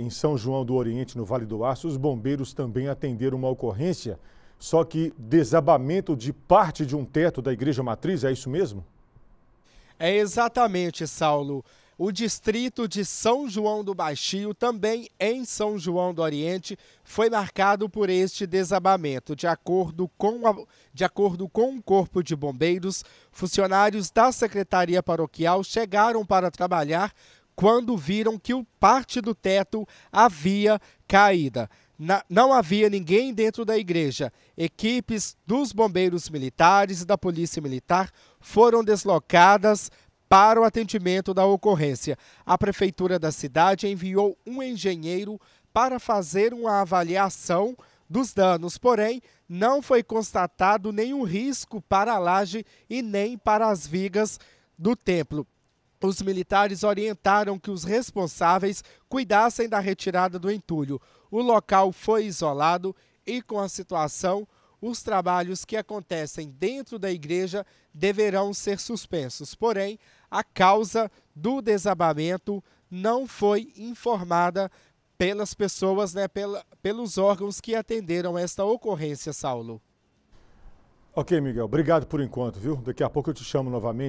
Em São João do Oriente, no Vale do Aço, os bombeiros também atenderam uma ocorrência, só que desabamento de parte de um teto da igreja matriz, é isso mesmo? É exatamente, Saulo. O distrito de São João do Baixio, também em São João do Oriente, foi marcado por este desabamento. De acordo com, a, de acordo com o Corpo de Bombeiros, funcionários da Secretaria Paroquial chegaram para trabalhar quando viram que parte do teto havia caída. Na, não havia ninguém dentro da igreja. Equipes dos bombeiros militares e da polícia militar foram deslocadas para o atendimento da ocorrência. A prefeitura da cidade enviou um engenheiro para fazer uma avaliação dos danos, porém, não foi constatado nenhum risco para a laje e nem para as vigas do templo. Os militares orientaram que os responsáveis cuidassem da retirada do entulho. O local foi isolado e, com a situação, os trabalhos que acontecem dentro da igreja deverão ser suspensos. Porém, a causa do desabamento não foi informada pelas pessoas, né, pela, pelos órgãos que atenderam esta ocorrência, Saulo. Ok, Miguel. Obrigado por enquanto, viu? Daqui a pouco eu te chamo novamente.